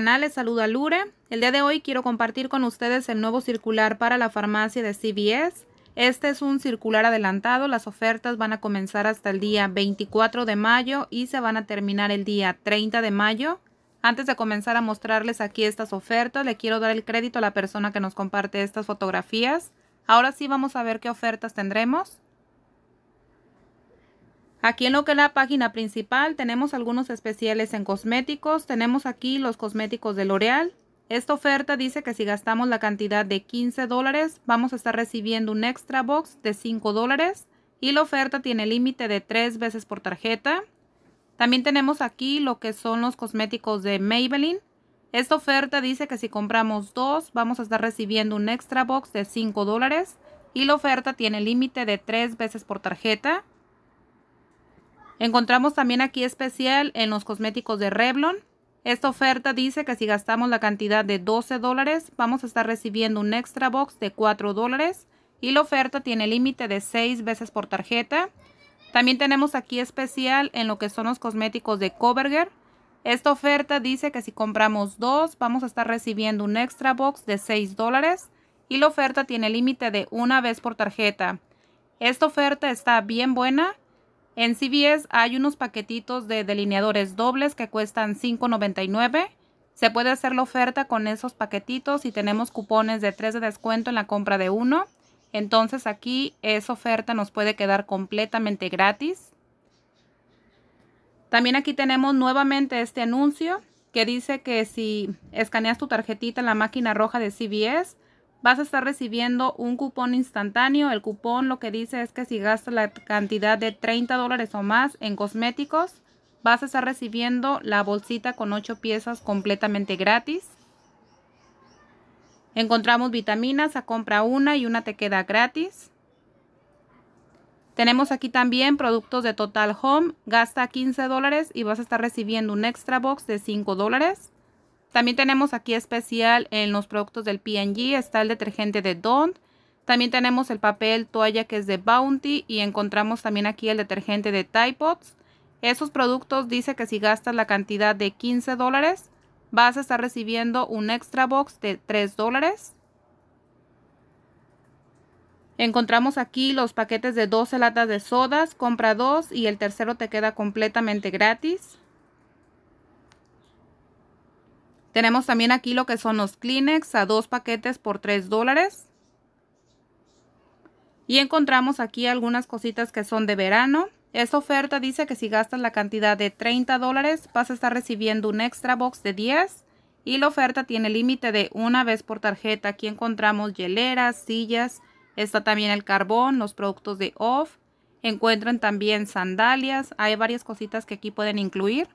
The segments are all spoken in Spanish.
canal, les saluda Lure. El día de hoy quiero compartir con ustedes el nuevo circular para la farmacia de CVS. Este es un circular adelantado, las ofertas van a comenzar hasta el día 24 de mayo y se van a terminar el día 30 de mayo. Antes de comenzar a mostrarles aquí estas ofertas, le quiero dar el crédito a la persona que nos comparte estas fotografías. Ahora sí vamos a ver qué ofertas tendremos. Aquí en lo que es la página principal tenemos algunos especiales en cosméticos. Tenemos aquí los cosméticos de L'Oreal. Esta oferta dice que si gastamos la cantidad de 15 dólares vamos a estar recibiendo un extra box de 5 dólares. Y la oferta tiene límite de 3 veces por tarjeta. También tenemos aquí lo que son los cosméticos de Maybelline. Esta oferta dice que si compramos dos vamos a estar recibiendo un extra box de 5 dólares. Y la oferta tiene límite de 3 veces por tarjeta. Encontramos también aquí especial en los cosméticos de Revlon. Esta oferta dice que si gastamos la cantidad de 12 dólares, vamos a estar recibiendo un extra box de 4 dólares. Y la oferta tiene límite de 6 veces por tarjeta. También tenemos aquí especial en lo que son los cosméticos de Coverger. Esta oferta dice que si compramos dos, vamos a estar recibiendo un extra box de 6 dólares. Y la oferta tiene límite de una vez por tarjeta. Esta oferta está bien buena en CVS hay unos paquetitos de delineadores dobles que cuestan $5.99. Se puede hacer la oferta con esos paquetitos y tenemos cupones de 3 de descuento en la compra de uno. Entonces aquí esa oferta nos puede quedar completamente gratis. También aquí tenemos nuevamente este anuncio que dice que si escaneas tu tarjetita en la máquina roja de CVS, vas a estar recibiendo un cupón instantáneo. El cupón lo que dice es que si gastas la cantidad de 30 dólares o más en cosméticos, vas a estar recibiendo la bolsita con 8 piezas completamente gratis. Encontramos vitaminas, a compra una y una te queda gratis. Tenemos aquí también productos de Total Home, gasta 15 dólares y vas a estar recibiendo un extra box de 5 dólares. También tenemos aquí especial en los productos del P&G, está el detergente de Dawn. También tenemos el papel toalla que es de Bounty y encontramos también aquí el detergente de Tide Pods. Esos productos dice que si gastas la cantidad de 15 dólares, vas a estar recibiendo un extra box de 3 dólares. Encontramos aquí los paquetes de 12 latas de sodas, compra dos y el tercero te queda completamente gratis. Tenemos también aquí lo que son los Kleenex a dos paquetes por 3 dólares. Y encontramos aquí algunas cositas que son de verano. Esta oferta dice que si gastas la cantidad de 30 dólares vas a estar recibiendo un extra box de 10. Y la oferta tiene límite de una vez por tarjeta. Aquí encontramos hieleras, sillas, está también el carbón, los productos de off. Encuentran también sandalias, hay varias cositas que aquí pueden incluir.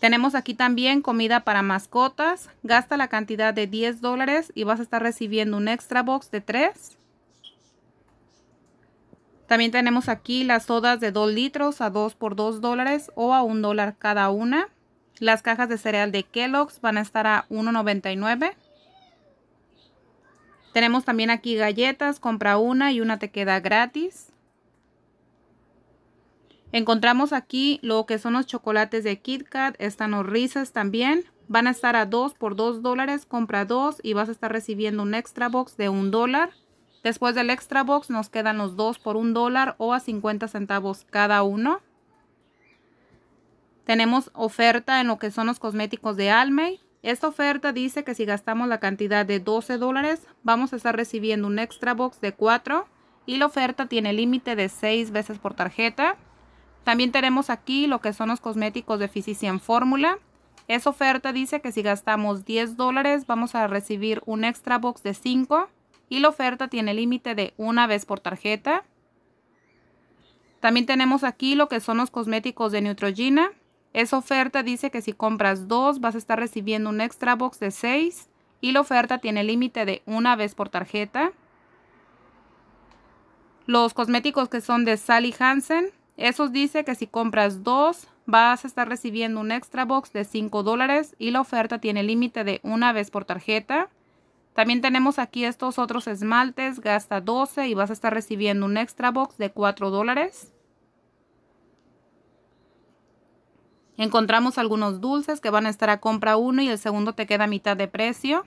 Tenemos aquí también comida para mascotas. Gasta la cantidad de 10 dólares y vas a estar recibiendo un extra box de 3. También tenemos aquí las sodas de 2 litros a 2 por 2 dólares o a 1 dólar cada una. Las cajas de cereal de Kellogg's van a estar a 1.99. Tenemos también aquí galletas, compra una y una te queda gratis. Encontramos aquí lo que son los chocolates de KitKat, Kat, están los rises también. Van a estar a 2 por 2 dólares, compra 2 y vas a estar recibiendo un extra box de 1 dólar. Después del extra box nos quedan los dos por 1 dólar o a 50 centavos cada uno. Tenemos oferta en lo que son los cosméticos de Almay, Esta oferta dice que si gastamos la cantidad de 12 dólares, vamos a estar recibiendo un extra box de 4 y la oferta tiene límite de 6 veces por tarjeta. También tenemos aquí lo que son los cosméticos de Physician Fórmula. Esa oferta dice que si gastamos 10 dólares vamos a recibir un extra box de 5 y la oferta tiene límite de una vez por tarjeta. También tenemos aquí lo que son los cosméticos de Neutrogena. Esa oferta dice que si compras dos vas a estar recibiendo un extra box de 6 y la oferta tiene límite de una vez por tarjeta. Los cosméticos que son de Sally Hansen, eso dice que si compras dos, vas a estar recibiendo un extra box de 5 dólares y la oferta tiene límite de una vez por tarjeta. También tenemos aquí estos otros esmaltes, gasta 12 y vas a estar recibiendo un extra box de 4 dólares. Encontramos algunos dulces que van a estar a compra uno y el segundo te queda a mitad de precio.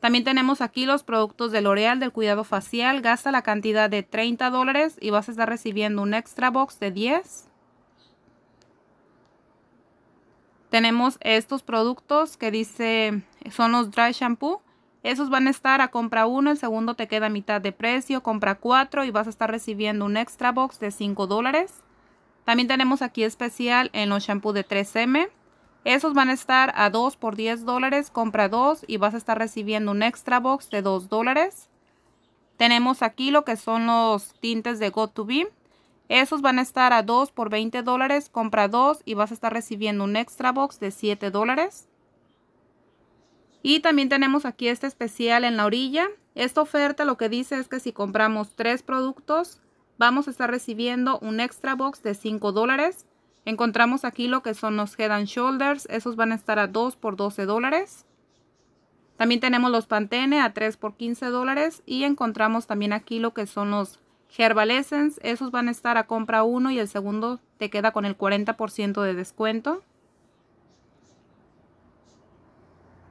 También tenemos aquí los productos de L'Oreal del cuidado facial. Gasta la cantidad de 30 dólares y vas a estar recibiendo un extra box de 10. Tenemos estos productos que dice son los dry shampoo. Esos van a estar a compra uno, el segundo te queda a mitad de precio, compra 4 y vas a estar recibiendo un extra box de 5 dólares. También tenemos aquí especial en los shampoos de 3M. Esos van a estar a 2 por 10 dólares, compra 2 y vas a estar recibiendo un extra box de 2 dólares. Tenemos aquí lo que son los tintes de got to Be. Esos van a estar a 2 por 20 dólares, compra 2 y vas a estar recibiendo un extra box de 7 dólares. Y también tenemos aquí este especial en la orilla. Esta oferta lo que dice es que si compramos 3 productos, vamos a estar recibiendo un extra box de 5 dólares. Encontramos aquí lo que son los Head Shoulders. Esos van a estar a 2 por 12 dólares. También tenemos los Pantene a 3 por 15 dólares. Y encontramos también aquí lo que son los Herbal Essence. Esos van a estar a compra 1 y el segundo te queda con el 40% de descuento.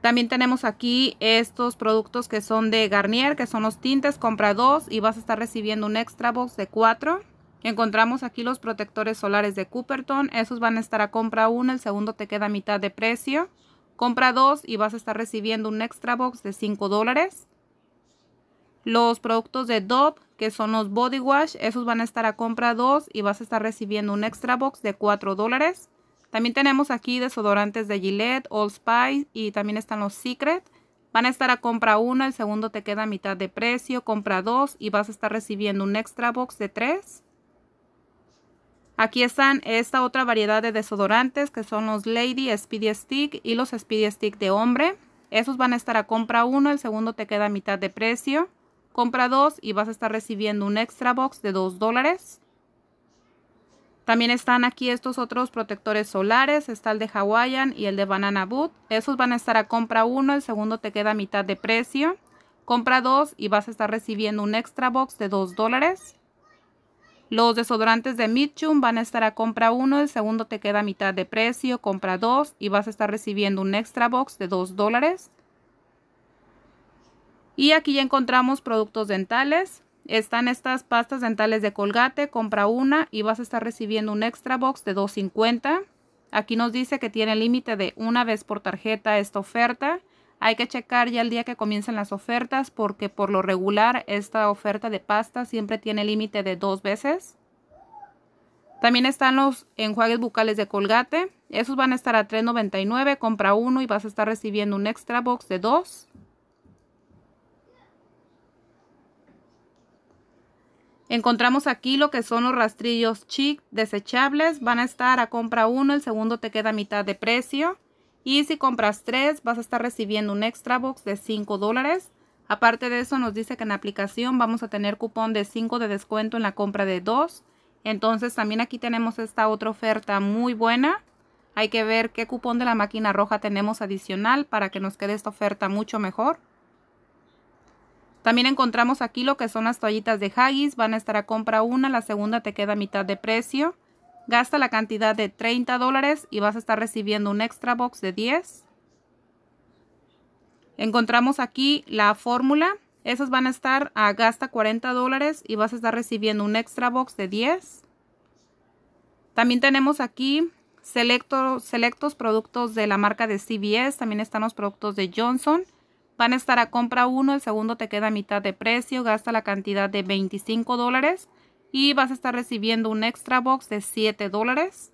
También tenemos aquí estos productos que son de Garnier, que son los tintes, compra 2 y vas a estar recibiendo un extra box de 4. Encontramos aquí los protectores solares de Cooperton. Esos van a estar a compra 1, el segundo te queda a mitad de precio. Compra 2 y vas a estar recibiendo un extra box de 5 dólares. Los productos de Dove, que son los body wash, esos van a estar a compra 2 y vas a estar recibiendo un extra box de 4 dólares. También tenemos aquí desodorantes de Gillette, Old Spice y también están los Secret. Van a estar a compra 1, el segundo te queda a mitad de precio, compra 2 y vas a estar recibiendo un extra box de 3. Aquí están esta otra variedad de desodorantes que son los Lady Speedy Stick y los Speedy Stick de hombre. Esos van a estar a compra 1, el segundo te queda a mitad de precio. Compra 2 y vas a estar recibiendo un extra box de 2 dólares. También están aquí estos otros protectores solares, está el de Hawaiian y el de Banana Boot. Esos van a estar a compra 1, el segundo te queda a mitad de precio. Compra 2 y vas a estar recibiendo un extra box de 2 dólares. Los desodorantes de Mitchum van a estar a compra uno, el segundo te queda a mitad de precio, compra 2 y vas a estar recibiendo un extra box de 2 dólares. Y aquí ya encontramos productos dentales. Están estas pastas dentales de Colgate, compra una y vas a estar recibiendo un extra box de 2.50. Aquí nos dice que tiene límite de una vez por tarjeta esta oferta. Hay que checar ya el día que comiencen las ofertas porque por lo regular esta oferta de pasta siempre tiene límite de dos veces. También están los enjuagues bucales de Colgate. Esos van a estar a $3.99. Compra uno y vas a estar recibiendo un extra box de dos. Encontramos aquí lo que son los rastrillos chic desechables. Van a estar a compra uno. El segundo te queda a mitad de precio. Y si compras tres, vas a estar recibiendo un extra box de 5 dólares. Aparte de eso, nos dice que en la aplicación vamos a tener cupón de 5 de descuento en la compra de 2. Entonces también aquí tenemos esta otra oferta muy buena. Hay que ver qué cupón de la máquina roja tenemos adicional para que nos quede esta oferta mucho mejor. También encontramos aquí lo que son las toallitas de Haggis. Van a estar a compra una, la segunda te queda a mitad de precio. Gasta la cantidad de 30 dólares y vas a estar recibiendo un extra box de 10. Encontramos aquí la fórmula. Esas van a estar a gasta 40 dólares y vas a estar recibiendo un extra box de 10. También tenemos aquí selectos productos de la marca de CVS. También están los productos de Johnson. Van a estar a compra uno, el segundo te queda a mitad de precio, gasta la cantidad de 25 dólares y vas a estar recibiendo un extra box de 7 dólares.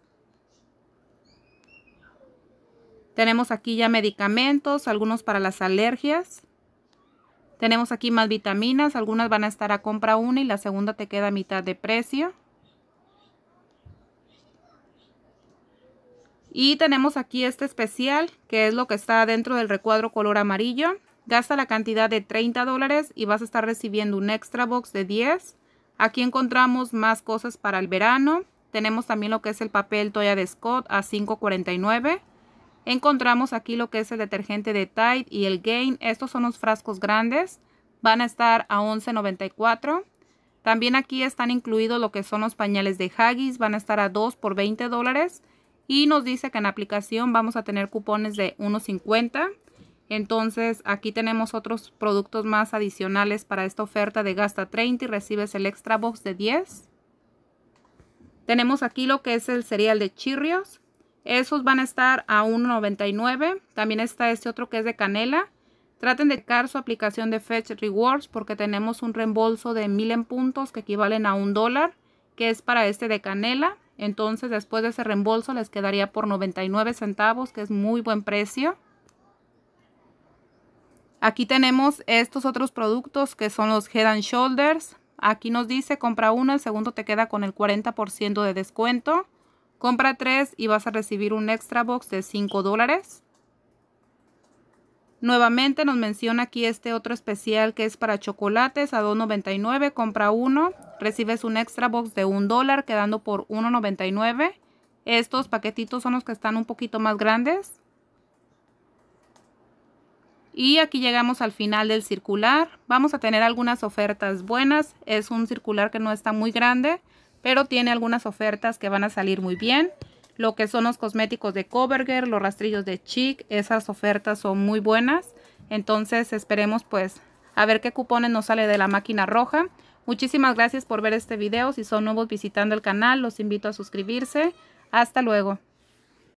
Tenemos aquí ya medicamentos, algunos para las alergias. Tenemos aquí más vitaminas, algunas van a estar a compra una y la segunda te queda a mitad de precio. Y tenemos aquí este especial, que es lo que está dentro del recuadro color amarillo. Gasta la cantidad de 30 dólares y vas a estar recibiendo un extra box de 10 Aquí encontramos más cosas para el verano. Tenemos también lo que es el papel Toya de Scott a $5.49. Encontramos aquí lo que es el detergente de Tide y el Gain. Estos son los frascos grandes. Van a estar a $11.94. También aquí están incluidos lo que son los pañales de Haggis. Van a estar a 2 por $20 dólares. Y nos dice que en aplicación vamos a tener cupones de $1.50. Entonces aquí tenemos otros productos más adicionales para esta oferta de gasta 30 y recibes el extra box de 10. Tenemos aquí lo que es el cereal de chirrios. Esos van a estar a 1.99. También está este otro que es de canela. Traten de cargar su aplicación de Fetch Rewards porque tenemos un reembolso de 1000 en puntos que equivalen a un dólar, que es para este de canela. Entonces después de ese reembolso les quedaría por 99 centavos, que es muy buen precio. Aquí tenemos estos otros productos que son los Head and Shoulders. Aquí nos dice compra uno, el segundo te queda con el 40% de descuento. Compra tres y vas a recibir un extra box de 5 dólares. Nuevamente nos menciona aquí este otro especial que es para chocolates a $2.99. Compra uno, recibes un extra box de $1 dólar quedando por $1.99. Estos paquetitos son los que están un poquito más grandes. Y aquí llegamos al final del circular. Vamos a tener algunas ofertas buenas. Es un circular que no está muy grande, pero tiene algunas ofertas que van a salir muy bien. Lo que son los cosméticos de Covergirl, los rastrillos de Chic, esas ofertas son muy buenas. Entonces esperemos pues a ver qué cupones nos sale de la máquina roja. Muchísimas gracias por ver este video. Si son nuevos visitando el canal, los invito a suscribirse. Hasta luego.